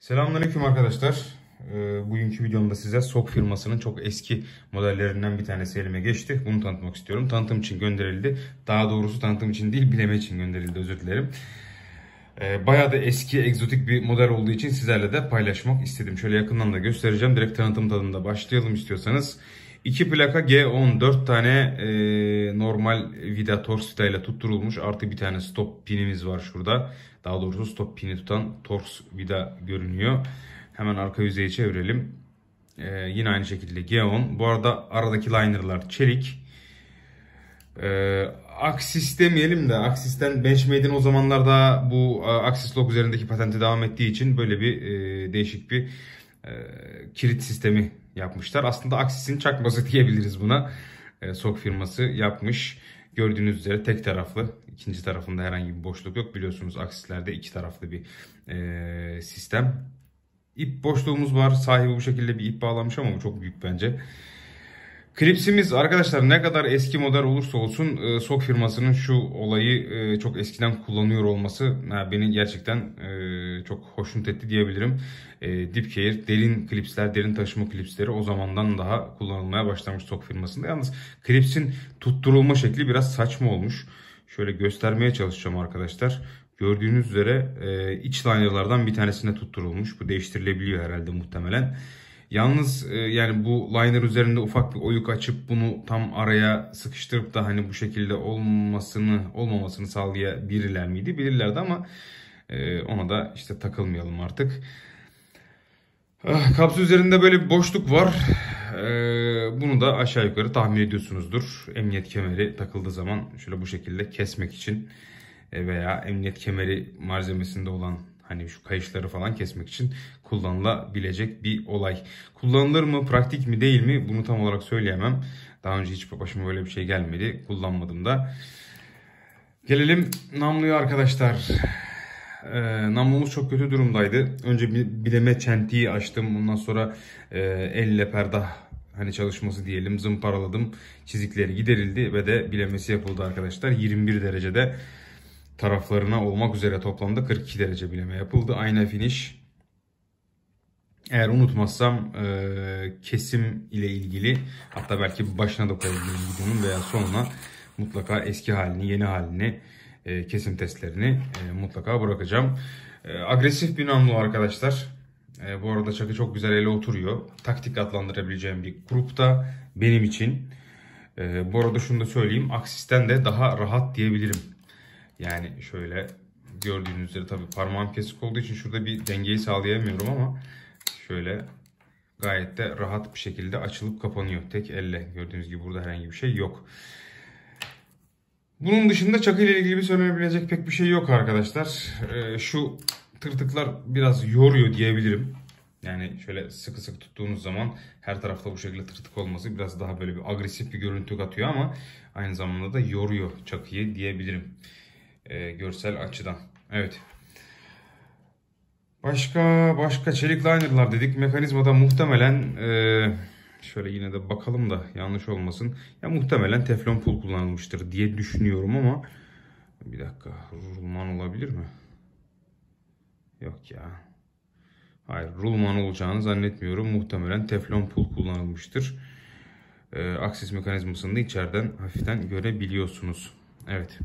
Selamünaleyküm arkadaşlar. Ee, bugünkü videomda size SOK firmasının çok eski modellerinden bir tanesi elime geçti. Bunu tanıtmak istiyorum. Tanıtım için gönderildi. Daha doğrusu tanıtım için değil bileme için gönderildi özür dilerim. Ee, bayağı da eski egzotik bir model olduğu için sizlerle de paylaşmak istedim. Şöyle yakından da göstereceğim. Direkt tanıtım tadında başlayalım istiyorsanız. 2 plaka G10 4 tane e, normal vida torx ile tutturulmuş. Artı bir tane stop pinimiz var şurada. Daha doğrusu stop pini tutan torx vida görünüyor. Hemen arka yüzeyi çevirelim. E, yine aynı şekilde G10. Bu arada aradaki linerlar çelik. E, Axis demeyelim de Axis'ten Benchmade'in o zamanlarda bu e, Axis Log üzerindeki patenti devam ettiği için böyle bir e, değişik bir e, kilit sistemi yapmışlar. Aslında Axis'in çakması diyebiliriz buna. E, SOK firması yapmış. Gördüğünüz üzere tek taraflı, İkinci tarafında herhangi bir boşluk yok. Biliyorsunuz aksislerde iki taraflı bir e, sistem. İp boşluğumuz var. Sahibi bu şekilde bir ip bağlamış ama bu çok büyük bence. Klipsimiz arkadaşlar ne kadar eski model olursa olsun e, SOK firmasının şu olayı e, çok eskiden kullanıyor olması beni gerçekten e, çok hoşnut etti diyebilirim. E, derin klipsler, derin taşıma klipsleri o zamandan daha kullanılmaya başlamış SOK firmasında. Yalnız klipsin tutturulma şekli biraz saçma olmuş. Şöyle göstermeye çalışacağım arkadaşlar. Gördüğünüz üzere iç linerlardan bir tanesine tutturulmuş. Bu değiştirilebiliyor herhalde muhtemelen. Yalnız e, yani bu liner üzerinde ufak bir oyuk açıp bunu tam araya sıkıştırıp da hani bu şekilde olmasını olmamasını sağlayabilirler miydi? Bilirlerdi ama e, ona da işte takılmayalım artık. Ah, kapsül üzerinde böyle bir boşluk var. E, bunu da aşağı yukarı tahmin ediyorsunuzdur. Emniyet kemeri takıldığı zaman şöyle bu şekilde kesmek için veya emniyet kemeri malzemesinde olan Hani şu kayışları falan kesmek için kullanılabilecek bir olay. Kullanılır mı, pratik mi, değil mi? Bunu tam olarak söyleyemem. Daha önce hiç başıma böyle bir şey gelmedi. Kullanmadım da. Gelelim namluya arkadaşlar. ee, namlumuz çok kötü durumdaydı. Önce bileme çentiyi açtım. Ondan sonra e, elle perda hani çalışması diyelim zımparaladım. Çizikleri giderildi ve de bilemesi yapıldı arkadaşlar. 21 derecede taraflarına olmak üzere toplamda 42 derece bileme yapıldı. Aynı finish eğer unutmazsam e, kesim ile ilgili hatta belki başına da koyabilirim videonun veya sonuna mutlaka eski halini yeni halini e, kesim testlerini e, mutlaka bırakacağım. E, agresif bir namlu arkadaşlar. E, bu arada çakı çok güzel ele oturuyor. Taktik adlandırabileceğim bir grupta benim için. E, bu arada şunu da söyleyeyim. Aksisten de daha rahat diyebilirim yani şöyle gördüğünüz üzere tabii parmağım kesik olduğu için şurada bir dengeyi sağlayamıyorum ama şöyle gayet de rahat bir şekilde açılıp kapanıyor. Tek elle gördüğünüz gibi burada herhangi bir şey yok. Bunun dışında çakı ile ilgili bir söylenebilecek pek bir şey yok arkadaşlar. Ee, şu tırtıklar biraz yoruyor diyebilirim. Yani şöyle sıkı sıkı tuttuğunuz zaman her tarafta bu şekilde tırtık olması biraz daha böyle bir agresif bir görüntü katıyor ama aynı zamanda da yoruyor çakıyı diyebilirim e, görsel açıdan. Evet. Başka başka çelik linerlar dedik. Mekanizmada muhtemelen e, şöyle yine de bakalım da yanlış olmasın. Ya muhtemelen teflon pul kullanılmıştır diye düşünüyorum ama bir dakika rulman olabilir mi? Yok ya. Hayır rulman olacağını zannetmiyorum. Muhtemelen teflon pul kullanılmıştır. E, aksis mekanizmasını da içeriden hafiften görebiliyorsunuz. Evet.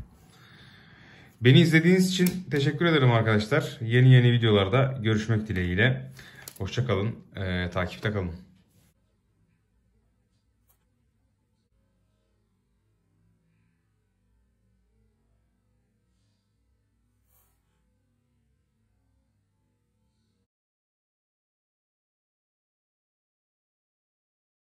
Beni izlediğiniz için teşekkür ederim arkadaşlar. Yeni yeni videolarda görüşmek dileğiyle. Hoşçakalın, e, takipte kalın.